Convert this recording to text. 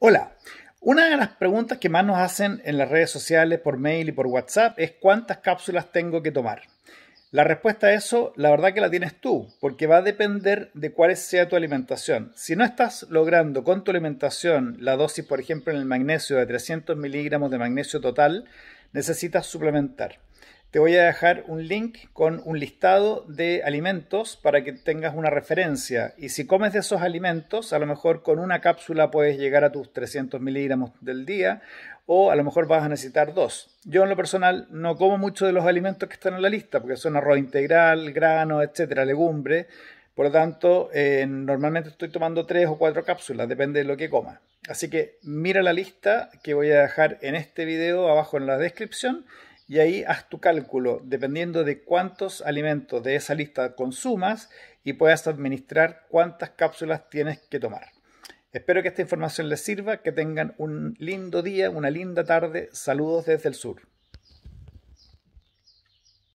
Hola. Una de las preguntas que más nos hacen en las redes sociales, por mail y por WhatsApp es cuántas cápsulas tengo que tomar. La respuesta a eso, la verdad que la tienes tú, porque va a depender de cuál sea tu alimentación. Si no estás logrando con tu alimentación la dosis, por ejemplo, en el magnesio de 300 miligramos de magnesio total, necesitas suplementar te voy a dejar un link con un listado de alimentos para que tengas una referencia. Y si comes de esos alimentos, a lo mejor con una cápsula puedes llegar a tus 300 miligramos del día o a lo mejor vas a necesitar dos. Yo en lo personal no como mucho de los alimentos que están en la lista porque son arroz integral, grano, etcétera, legumbre. Por lo tanto, eh, normalmente estoy tomando tres o cuatro cápsulas, depende de lo que coma. Así que mira la lista que voy a dejar en este video abajo en la descripción y ahí haz tu cálculo dependiendo de cuántos alimentos de esa lista consumas y puedas administrar cuántas cápsulas tienes que tomar. Espero que esta información les sirva, que tengan un lindo día, una linda tarde. Saludos desde el sur.